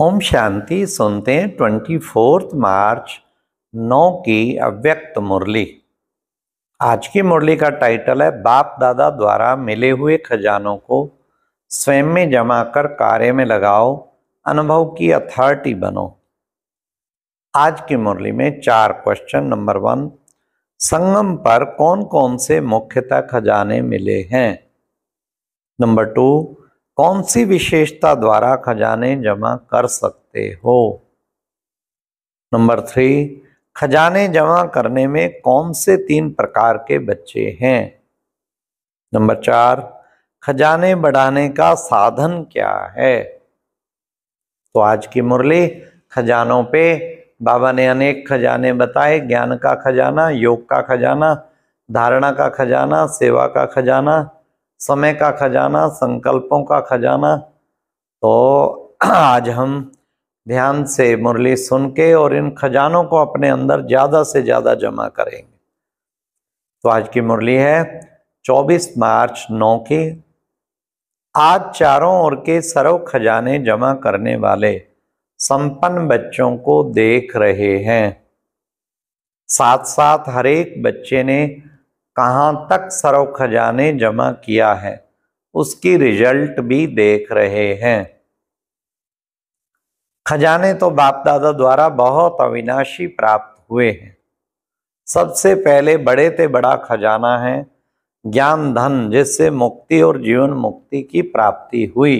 ओम शांति सुनते हैं twenty fourth March नौ की अव्यक्त मुरली आज की मुरली का टाइटल है बाप दादा द्वारा मिले हुए खजानों को स्वयं में जमा कर कार्य में लगाओ अनुभव की अथॉरिटी बनो आज की मुरली में चार क्वेश्चन नंबर वन संगम पर कौन कौन से मुख्यतः खजाने मिले हैं नंबर टू कौन सी विशेषता द्वारा खजाने जमा कर सकते हो नंबर थ्री खजाने जमा करने में कौन से तीन प्रकार के बच्चे हैं नंबर चार खजाने बढ़ाने का साधन क्या है तो आज की मुरली खजानों पे बाबा ने अनेक खजाने बताए ज्ञान का खजाना योग का खजाना धारणा का खजाना सेवा का खजाना समय का खजाना संकल्पों का खजाना तो आज हम ध्यान से मुरली सुन के और इन खजानों को अपने अंदर ज़्यादा से ज़्यादा जमा करेंगे तो आज की मुरली है 24 मार्च 9 की आज चारों ओर के सर्व खजाने जमा करने वाले संपन्न बच्चों को देख रहे हैं साथ साथ हरेक बच्चे ने कहाँ तक सरो खजाने जमा किया है उसकी रिजल्ट भी देख रहे हैं खजाने तो बाप दादा द्वारा बहुत अविनाशी प्राप्त हुए हैं सबसे पहले बड़े ते बड़ा खजाना है ज्ञान धन जिससे मुक्ति और जीवन मुक्ति की प्राप्ति हुई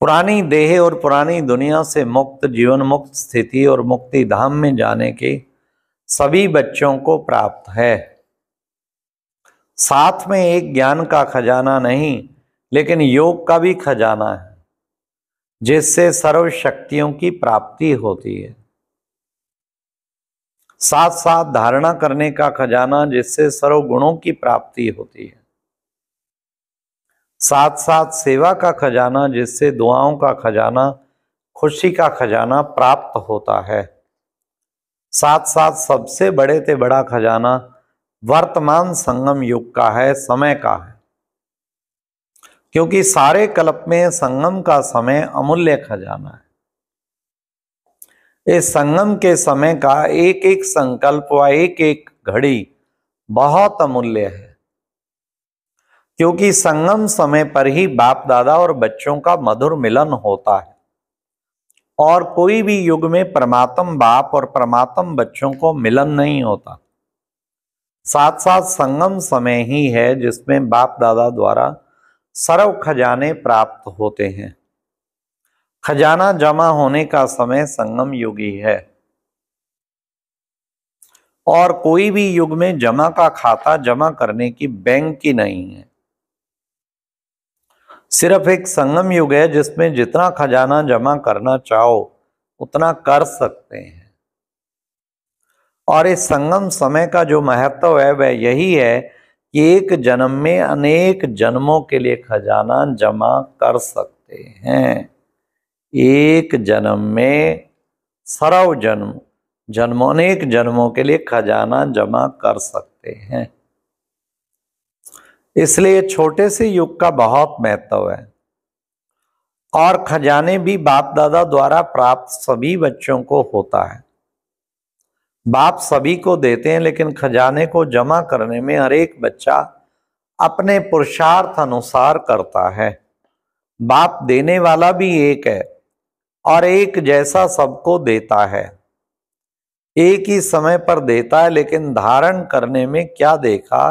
पुरानी देह और पुरानी दुनिया से मुक्त जीवन मुक्त स्थिति और मुक्ति धाम में जाने की सभी बच्चों को प्राप्त है साथ में एक ज्ञान का खजाना नहीं लेकिन योग का भी खजाना है जिससे सर्व शक्तियों की प्राप्ति होती है साथ साथ धारणा करने का खजाना जिससे सर्व गुणों की प्राप्ति होती है साथ साथ सेवा का खजाना जिससे दुआओं का खजाना खुशी का खजाना प्राप्त होता है साथ साथ सबसे बड़े से बड़ा खजाना वर्तमान संगम युग का है समय का है क्योंकि सारे कल्प में संगम का समय अमूल्य खजाना है इस संगम के समय का एक एक संकल्प व एक एक घड़ी बहुत अमूल्य है क्योंकि संगम समय पर ही बाप दादा और बच्चों का मधुर मिलन होता है और कोई भी युग में परमात्म बाप और परमात्म बच्चों को मिलन नहीं होता साथ साथ संगम समय ही है जिसमें बाप दादा द्वारा सर्व खजाने प्राप्त होते हैं खजाना जमा होने का समय संगम युगी है और कोई भी युग में जमा का खाता जमा करने की बैंक की नहीं है सिर्फ एक संगम युग है जिसमें जितना खजाना जमा करना चाहो उतना कर सकते हैं और इस संगम समय का जो महत्व है वह यही है कि एक जन्म में अनेक जन्मों के लिए खजाना जमा कर सकते हैं एक जन्म में सरव जन्म जन्मों अनेक जन्मों के लिए खजाना जमा कर सकते हैं इसलिए छोटे से युग का बहुत महत्व है और खजाने भी बाप दादा द्वारा प्राप्त सभी बच्चों को होता है बाप सभी को देते हैं लेकिन खजाने को जमा करने में हर एक बच्चा अपने पुरुषार्थ अनुसार करता है बाप देने वाला भी एक है और एक जैसा सबको देता है एक ही समय पर देता है लेकिन धारण करने में क्या देखा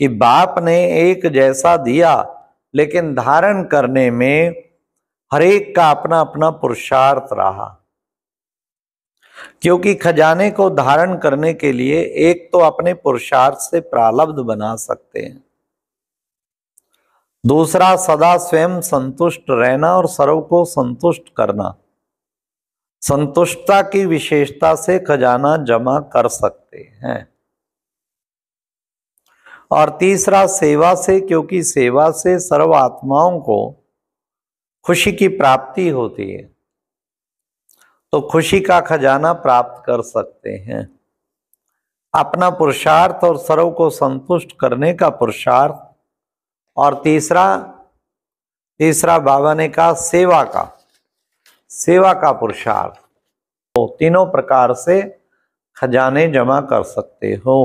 कि बाप ने एक जैसा दिया लेकिन धारण करने में हरेक का अपना अपना पुरुषार्थ रहा क्योंकि खजाने को धारण करने के लिए एक तो अपने पुरुषार्थ से प्रालब्ध बना सकते हैं दूसरा सदा स्वयं संतुष्ट रहना और सर्व को संतुष्ट करना संतुष्टता की विशेषता से खजाना जमा कर सकते हैं और तीसरा सेवा से क्योंकि सेवा से सर्व आत्माओं को खुशी की प्राप्ति होती है तो खुशी का खजाना प्राप्त कर सकते हैं अपना पुरुषार्थ और सर्व को संतुष्ट करने का पुरुषार्थ और तीसरा तीसरा बाबा ने कहा सेवा का सेवा का पुरुषार्थ तो तीनों प्रकार से खजाने जमा कर सकते हो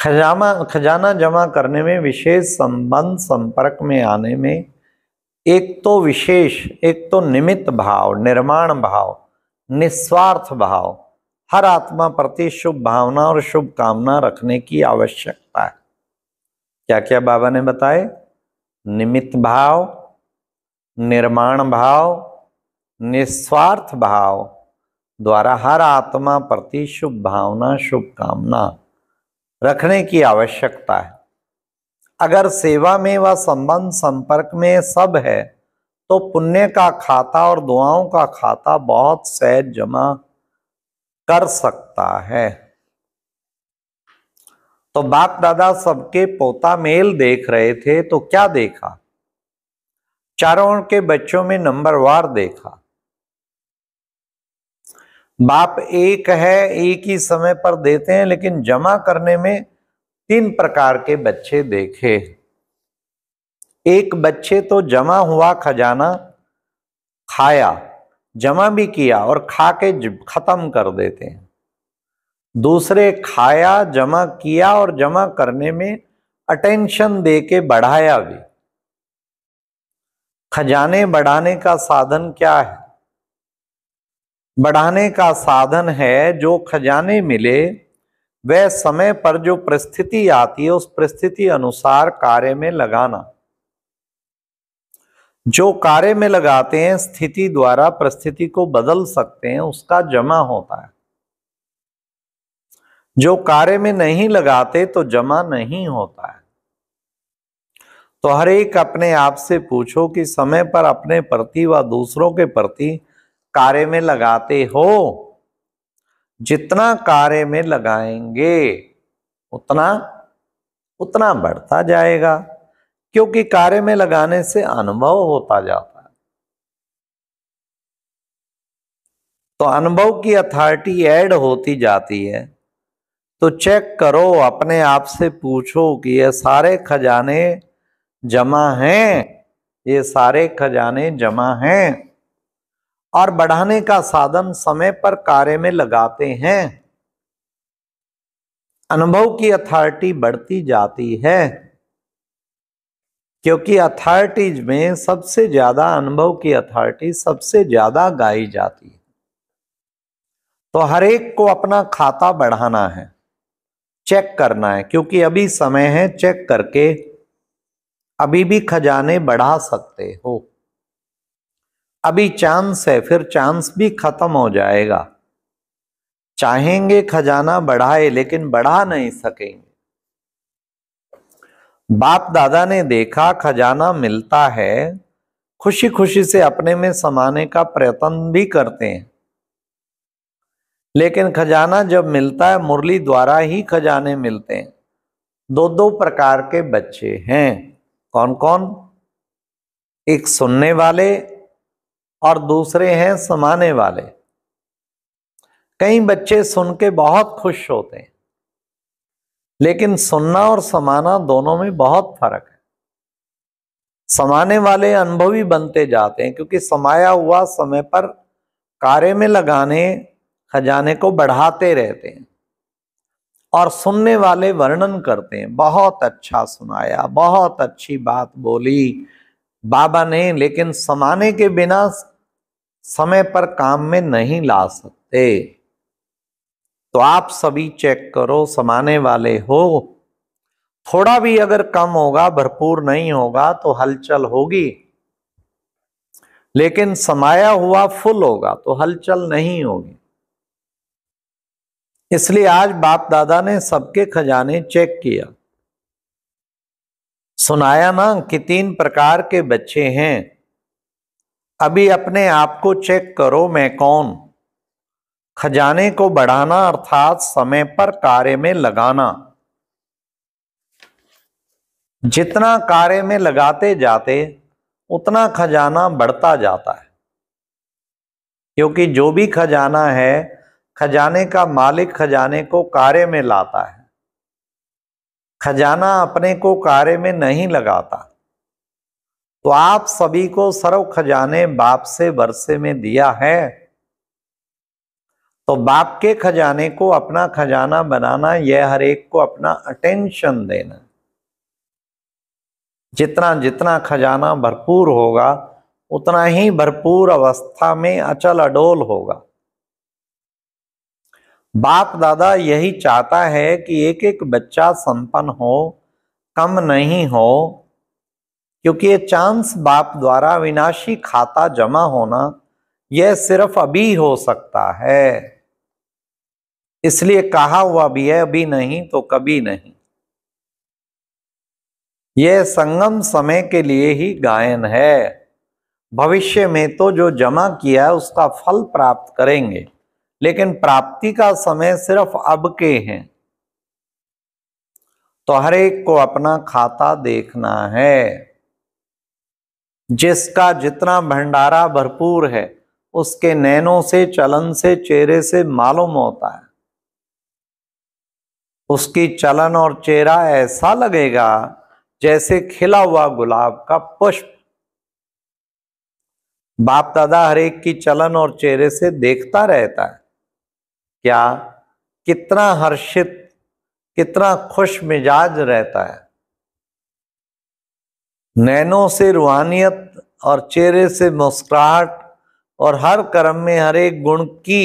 खजामा खजाना जमा करने में विशेष संबंध संपर्क में आने में एक तो विशेष एक तो निमित्त भाव निर्माण भाव निस्वार्थ भाव हर आत्मा प्रति शुभ भावना और शुभ कामना रखने की आवश्यकता है क्या क्या बाबा ने बताए निमित्त भाव निर्माण भाव निस्वार्थ भाव द्वारा हर आत्मा प्रति शुभ भावना शुभ कामना रखने की आवश्यकता है अगर सेवा में व संबंध संपर्क में सब है तो पुण्य का खाता और दुआओं का खाता बहुत सहज जमा कर सकता है तो बाप दादा सबके पोता मेल देख रहे थे तो क्या देखा चारों के बच्चों में नंबरवार देखा बाप एक है एक ही समय पर देते हैं लेकिन जमा करने में तीन प्रकार के बच्चे देखे एक बच्चे तो जमा हुआ खजाना खाया जमा भी किया और खा के खत्म कर देते हैं दूसरे खाया जमा किया और जमा करने में अटेंशन दे के बढ़ाया भी खजाने बढ़ाने का साधन क्या है बढ़ाने का साधन है जो खजाने मिले वह समय पर जो परिस्थिति आती है उस परिस्थिति अनुसार कार्य में लगाना जो कार्य में लगाते हैं स्थिति द्वारा परिस्थिति को बदल सकते हैं उसका जमा होता है जो कार्य में नहीं लगाते तो जमा नहीं होता है तो हर एक अपने आप से पूछो कि समय पर अपने प्रति व दूसरों के प्रति कार्य में लगाते हो जितना कार्य में लगाएंगे उतना उतना बढ़ता जाएगा क्योंकि कार्य में लगाने से अनुभव होता जाता है तो अनुभव की अथॉरिटी ऐड होती जाती है तो चेक करो अपने आप से पूछो कि ये सारे खजाने जमा हैं ये सारे खजाने जमा हैं और बढ़ाने का साधन समय पर कार्य में लगाते हैं अनुभव की अथॉरिटी बढ़ती जाती है क्योंकि अथॉरिटीज में सबसे ज्यादा अनुभव की अथॉरिटी सबसे ज्यादा गाई जाती है तो हर एक को अपना खाता बढ़ाना है चेक करना है क्योंकि अभी समय है चेक करके अभी भी खजाने बढ़ा सकते हो अभी चांस है फिर चांस भी खत्म हो जाएगा चाहेंगे खजाना बढ़ाए लेकिन बढ़ा नहीं सकेंगे बाप दादा ने देखा खजाना मिलता है खुशी खुशी से अपने में समाने का प्रयत्न भी करते हैं लेकिन खजाना जब मिलता है मुरली द्वारा ही खजाने मिलते हैं दो दो प्रकार के बच्चे हैं कौन कौन एक सुनने वाले और दूसरे हैं समाने वाले कई बच्चे सुन के बहुत खुश होते हैं लेकिन सुनना और समाना दोनों में बहुत फर्क है समाने वाले अनुभवी बनते जाते हैं क्योंकि समाया हुआ समय पर कार्य में लगाने खजाने को बढ़ाते रहते हैं और सुनने वाले वर्णन करते हैं बहुत अच्छा सुनाया बहुत अच्छी बात बोली बाबा ने लेकिन समाने के बिना समय पर काम में नहीं ला सकते तो आप सभी चेक करो समाने वाले हो थोड़ा भी अगर कम होगा भरपूर नहीं होगा तो हलचल होगी लेकिन समाया हुआ फुल होगा तो हलचल नहीं होगी इसलिए आज बाप दादा ने सबके खजाने चेक किया सुनाया ना कि तीन प्रकार के बच्चे हैं अभी अपने आप को चेक करो मैं कौन खजाने को बढ़ाना अर्थात समय पर कार्य में लगाना जितना कार्य में लगाते जाते उतना खजाना बढ़ता जाता है क्योंकि जो भी खजाना है खजाने का मालिक खजाने को कार्य में लाता है खजाना अपने को कार्य में नहीं लगाता तो आप सभी को सर्व खजाने बाप से वर्षे में दिया है तो बाप के खजाने को अपना खजाना बनाना यह हर एक को अपना अटेंशन देना जितना जितना खजाना भरपूर होगा उतना ही भरपूर अवस्था में अचल अडोल होगा बाप दादा यही चाहता है कि एक एक बच्चा संपन्न हो कम नहीं हो क्योंकि ये चांस बाप द्वारा विनाशी खाता जमा होना यह सिर्फ अभी हो सकता है इसलिए कहा हुआ भी है अभी नहीं तो कभी नहीं यह संगम समय के लिए ही गायन है भविष्य में तो जो जमा किया है उसका फल प्राप्त करेंगे लेकिन प्राप्ति का समय सिर्फ अब के हैं तो हर एक को अपना खाता देखना है जिसका जितना भंडारा भरपूर है उसके नैनों से चलन से चेहरे से मालूम होता है उसकी चलन और चेहरा ऐसा लगेगा जैसे खिला हुआ गुलाब का पुष्प बाप दादा हरेक की चलन और चेहरे से देखता रहता है क्या कितना हर्षित कितना खुश मिजाज रहता है नैनों से रूहानियत और चेहरे से मुस्कुराहट और हर कर्म में हर एक गुण की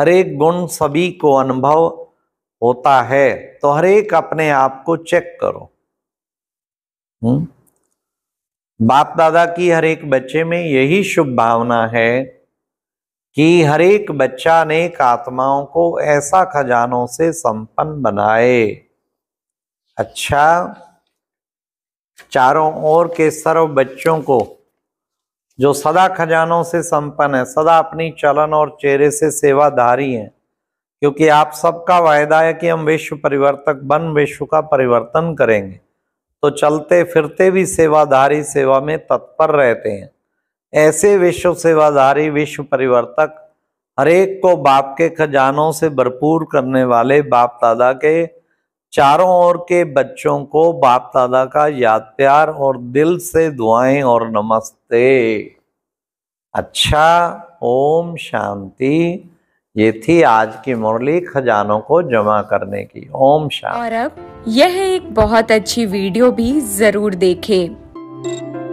हर एक गुण सभी को अनुभव होता है तो हर एक अपने आप को चेक करो हुँ? हम्म? बाप दादा की हर एक बच्चे में यही शुभ भावना है कि हरेक बच्चा नेक आत्माओं को ऐसा खजानों से संपन्न बनाए अच्छा चारों ओर के सर्व बच्चों को जो सदा खजानों से संपन्न है सदा अपनी चलन और चेहरे से सेवाधारी हैं क्योंकि आप सबका वायदा है कि हम विश्व परिवर्तक बन विश्व का परिवर्तन करेंगे तो चलते फिरते भी सेवाधारी सेवा में तत्पर रहते हैं ऐसे विश्व सेवाधारी विश्व परिवर्तक हरेक को बाप के खजानों से भरपूर करने वाले बाप दादा के चारों ओर के बच्चों को बाप दादा का याद प्यार और दिल से दुआएं और नमस्ते अच्छा ओम शांति ये थी आज की मुरली खजानों को जमा करने की ओम शांति और अब यह एक बहुत अच्छी वीडियो भी जरूर देखें